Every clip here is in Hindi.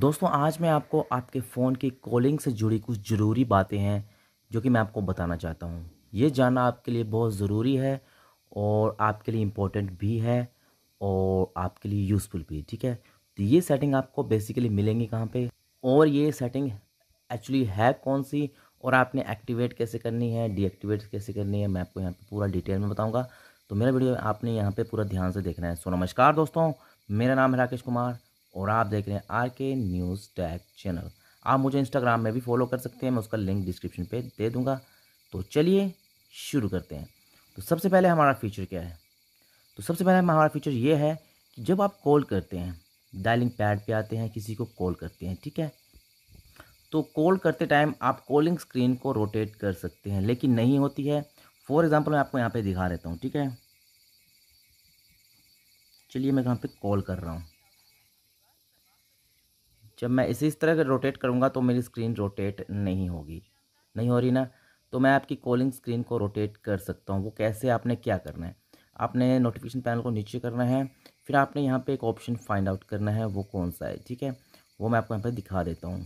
दोस्तों आज मैं आपको आपके फ़ोन की कॉलिंग से जुड़ी कुछ ज़रूरी बातें हैं जो कि मैं आपको बताना चाहता हूँ ये जानना आपके लिए बहुत ज़रूरी है और आपके लिए इम्पोर्टेंट भी है और आपके लिए यूज़फुल भी ठीक है तो ये सेटिंग आपको बेसिकली मिलेंगी कहाँ पे और ये सेटिंग एक्चुअली है कौन सी और आपने एक्टिवेट कैसे करनी है डीएक्टिवेट कैसे करनी है मैं आपको यहाँ पे पूरा डिटेल में बताऊँगा तो मेरा वीडियो आपने यहाँ पे पूरा ध्यान से देखना है सो नमस्कार दोस्तों मेरा नाम है राकेश कुमार और आप देख रहे हैं आर के न्यूज़ टैग चैनल आप मुझे इंस्टाग्राम में भी फॉलो कर सकते हैं मैं उसका लिंक डिस्क्रिप्शन पे दे दूंगा तो चलिए शुरू करते हैं तो सबसे पहले हमारा फीचर क्या है तो सबसे पहले हमारा फीचर ये है कि जब आप कॉल करते हैं डायलिंग पैड पे आते हैं किसी को कॉल करते हैं ठीक है तो कॉल करते टाइम आप कॉलिंग स्क्रीन को रोटेट कर सकते हैं लेकिन नहीं होती है फॉर एग्ज़ाम्पल मैं आपको यहाँ पे दिखा देता हूँ ठीक है चलिए मैं यहाँ पे कॉल कर रहा हूँ जब मैं इसी इस तरह का रोटेट करूँगा तो मेरी स्क्रीन रोटेट नहीं होगी नहीं हो रही ना तो मैं आपकी कॉलिंग स्क्रीन को रोटेट कर सकता हूँ वो कैसे आपने क्या करना है आपने नोटिफिकेशन पैनल को नीचे करना है फिर आपने यहाँ पे एक ऑप्शन फाइंड आउट करना है वो कौन सा है ठीक है वो मैं आपको यहाँ पर दिखा देता हूँ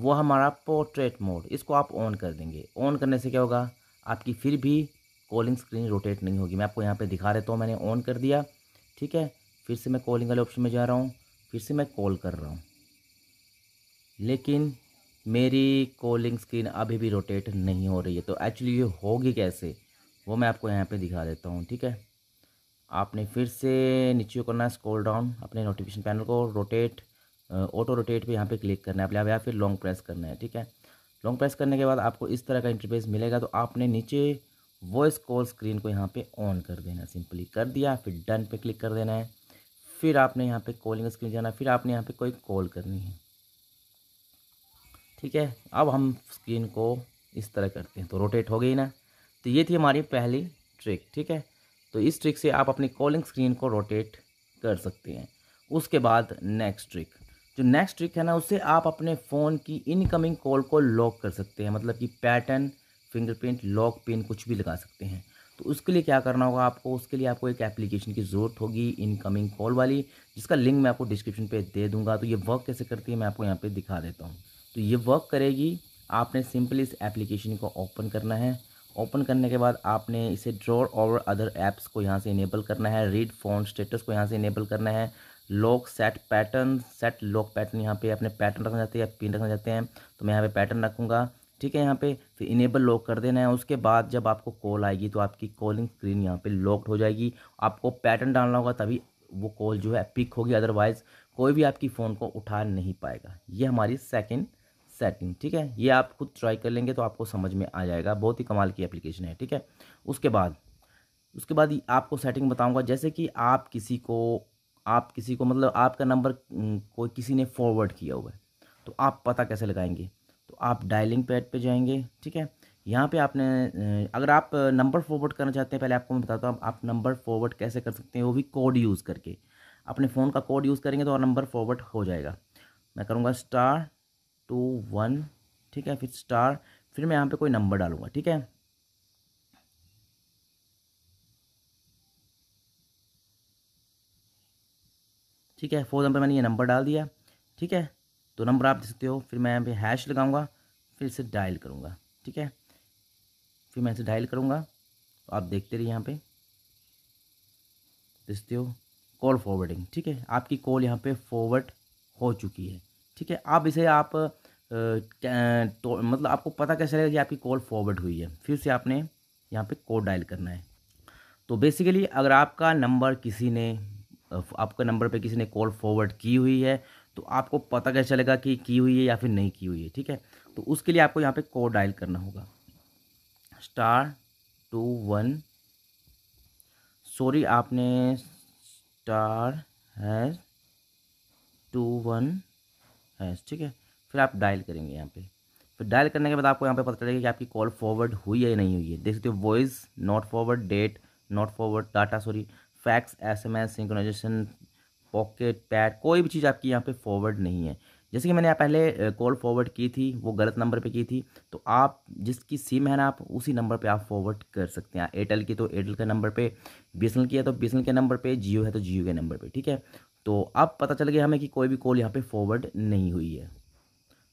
वो हमारा पोर्ट्रेट मोड इसको आप ऑन कर देंगे ऑन करने से क्या होगा आपकी फिर भी कॉलिंग स्क्रीन रोटेट नहीं होगी मैं आपको यहाँ पर दिखा देता हूँ मैंने ऑन कर दिया ठीक है फिर से मैं कॉलिंग वाले ऑप्शन में जा रहा हूँ फिर से मैं कॉल कर रहा हूँ लेकिन मेरी कॉलिंग स्क्रीन अभी भी रोटेट नहीं हो रही है तो एक्चुअली ये होगी कैसे वो मैं आपको यहाँ पे दिखा देता हूँ ठीक है आपने फिर से नीचे करना है स्क्रॉल डाउन अपने नोटिफिकेशन पैनल को रोटेट ऑटो रोटेट पे यहाँ पे क्लिक करना है अपने या फिर लॉन्ग प्रेस करना है ठीक है लॉन्ग प्रेस करने के बाद आपको इस तरह का इंटरफेस मिलेगा तो आपने नीचे वॉइस कॉल स्क्रीन को यहाँ पर ऑन कर देना सिंपली कर दिया फिर डन पर क्लिक कर देना है फिर आपने यहाँ पर कॉलिंग स्क्रीन जाना फिर आपने यहाँ पर कोई कॉल करनी है ठीक है अब हम स्क्रीन को इस तरह करते हैं तो रोटेट हो गई ना तो ये थी हमारी पहली ट्रिक ठीक है तो इस ट्रिक से आप अपनी कॉलिंग स्क्रीन को रोटेट कर सकते हैं उसके बाद नेक्स्ट ट्रिक जो नेक्स्ट ट्रिक है ना उससे आप अपने फ़ोन की इनकमिंग कॉल को लॉक कर सकते हैं मतलब कि पैटर्न फिंगरप्रिंट लॉक पिन कुछ भी लगा सकते हैं तो उसके लिए क्या करना होगा आपको उसके लिए आपको एक एप्लीकेशन की ज़रूरत होगी इनकमिंग कॉल वाली जिसका लिंक मैं आपको डिस्क्रिप्शन पे दे दूंगा तो ये वर्क कैसे करती है मैं आपको यहाँ पे दिखा देता हूँ तो ये वर्क करेगी आपने सिंपली इस एप्लीकेशन को ओपन करना है ओपन करने के बाद आपने इसे ड्रॉ ओवर अदर ऐप्स को यहाँ से इनेबल करना है रीड फोन स्टेटस को यहाँ से इनेबल करना है lock set pattern set lock pattern यहाँ पे अपने पैटर्न रखना चाहते हैं या पिन रखना चाहते हैं तो मैं यहाँ पे पैटर्न रखूँगा ठीक है यहाँ पे फिर इनेबल लॉक कर देना है उसके बाद जब आपको कॉल आएगी तो आपकी कॉलिंग स्क्रीन यहाँ पे लॉक्ड हो जाएगी आपको पैटर्न डालना होगा तभी वो कॉल जो है पिक होगी अदरवाइज़ कोई भी आपकी फ़ोन को उठा नहीं पाएगा ये हमारी सेकेंड सेटिंग ठीक है ये आप खुद ट्राई कर लेंगे तो आपको समझ में आ जाएगा बहुत ही कमाल की एप्लीकेशन है ठीक है उसके बाद उसके बाद आपको सेटिंग बताऊंगा जैसे कि आप किसी को आप किसी को मतलब आपका नंबर कोई किसी ने फॉरवर्ड किया हुआ है तो आप पता कैसे लगाएंगे तो आप डायलिंग पैड पे जाएंगे ठीक है यहाँ पे आपने अगर आप नंबर फॉरवर्ड करना चाहते हैं पहले आपको मैं बताता हूँ आप नंबर फॉरवर्ड कैसे कर सकते हैं वो भी कोड यूज़ करके अपने फ़ोन का कोड यूज़ करेंगे तो और नंबर फॉरवर्ड हो जाएगा मैं करूँगा स्टार टू वन ठीक है फिर स्टार फिर मैं यहाँ पे कोई नंबर डालूंगा ठीक है ठीक है फोर नंबर मैंने ये नंबर डाल दिया ठीक है तो नंबर आप दे सकते हो फिर मैं यहाँ पे हैश लगाऊंगा फिर इसे डायल करूँगा ठीक है फिर मैं इसे डायल करूँगा तो आप देखते रहिए यहाँ पे देखते हो कॉल फॉरवर्डिंग ठीक है आपकी कॉल यहाँ पे फॉरवर्ड हो चुकी है ठीक है आप इसे आप तो मतलब आपको पता कैसे लगेगा कि आपकी कॉल फॉरवर्ड हुई है फिर से आपने यहाँ पे कोड डायल करना है तो बेसिकली अगर आपका नंबर किसी ने आपका नंबर पे किसी ने कॉल फॉरवर्ड की हुई है तो आपको पता कैसे चलेगा कि की हुई है या फिर नहीं की हुई है ठीक है तो उसके लिए आपको यहाँ पे कोड डायल करना होगा स्टार टू वन सॉरी आपने स्टार है टू वन एस ठीक है फिर आप डायल करेंगे यहाँ पे फिर डायल करने के बाद आपको यहाँ पे पता चलेगा कि आपकी कॉल फॉरवर्ड हुई है या नहीं हुई है देख सकते हो voice not forward date not forward data sorry fax S M S synchronization pocket pad कोई भी चीज़ आपकी यहाँ पे फॉरवर्ड नहीं है जैसे कि मैंने यहाँ पहले कॉल फॉरवर्ड की थी वो गलत नंबर पे की थी तो आप जिसकी सिम है ना आप उसी नंबर पे आप फॉरवर्ड कर सकते हैं एयरटेल की तो एयरटेल के नंबर पे बी की है तो बी के नंबर पे जियो है तो जियो के नंबर पे ठीक है तो अब पता चल गया हमें कि कोई भी कॉल यहाँ पे फॉरवर्ड नहीं हुई है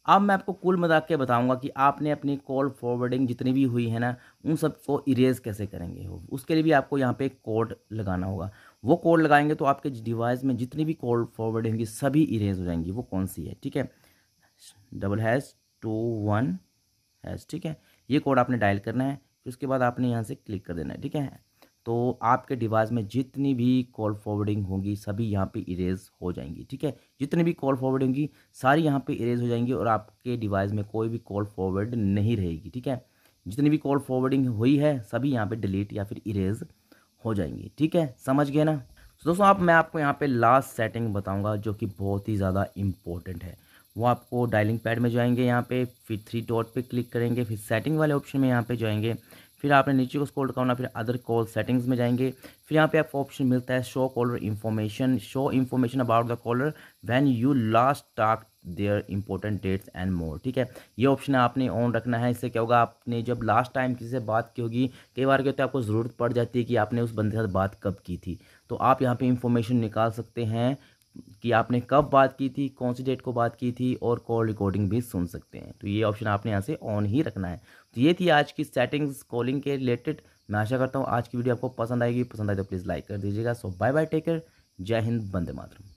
अब मैं आपको कुल मजाक के बताऊंगा कि आपने अपनी कॉल फॉरवर्डिंग जितनी भी हुई है ना उन सबको इरेज कैसे करेंगे हो उसके लिए भी आपको यहाँ पे कोड लगाना होगा वो कोड लगाएंगे तो आपके डिवाइस में जितनी भी कॉल फॉरवर्ड होंगी सभी इरेज हो जाएंगी वो कौन सी है ठीक है double hash two one hash ठीक है ये कोड आपने डायल करना है फिर उसके बाद आपने यहाँ से क्लिक कर देना है ठीक है तो आपके डिवाइस में जितनी भी कॉल फॉरवर्डिंग होगी सभी यहाँ पे इरेज हो जाएंगी ठीक है जितनी भी कॉल फॉरवर्ड होंगी सारी यहाँ पे इरेज हो जाएंगी और आपके डिवाइस में कोई भी कॉल फॉरवर्ड नहीं रहेगी ठीक है जितनी भी कॉल फॉरवर्डिंग हुई है सभी यहाँ पे डिलीट या फिर इरेज हो जाएंगी ठीक है समझ गए ना तो दोस्तों आप मैं आपको यहाँ पर लास्ट सेटिंग बताऊँगा जो कि बहुत ही ज़्यादा इम्पोर्टेंट है वो आपको डायलिंग पैड में जाएंगे यहाँ पे फिर थ्री डॉट पे क्लिक करेंगे फिर सेटिंग वाले ऑप्शन में यहाँ पे जाएंगे फिर आपने नीचे को स्क्रॉल करना फिर अदर कॉल सेटिंग्स में जाएंगे फिर यहाँ पे आपको ऑप्शन मिलता है show caller information show information about the caller when you last talk there important dates and more ठीक है ये ऑप्शन आपने ऑन रखना है इससे क्या होगा आपने जब लास्ट टाइम किसी से बात की होगी कई बार क्या होता है आपको ज़रूरत पड़ जाती है कि आपने उस बंदे के साथ बात कब की थी तो आप यहाँ पर इंफॉर्मेशन निकाल सकते हैं कि आपने कब बात की थी कौन सी डेट को बात की थी और कॉल रिकॉर्डिंग भी सुन सकते हैं तो ये ऑप्शन आपने यहाँ से ऑन ही रखना है तो ये थी आज की सेटिंग्स कॉलिंग के रिलेटेड मैं आशा करता हूँ आज की वीडियो आपको पसंद आएगी पसंद आए तो प्लीज़ लाइक कर दीजिएगा सो बाय बाय टेकर जय हिंद बंदे मातरम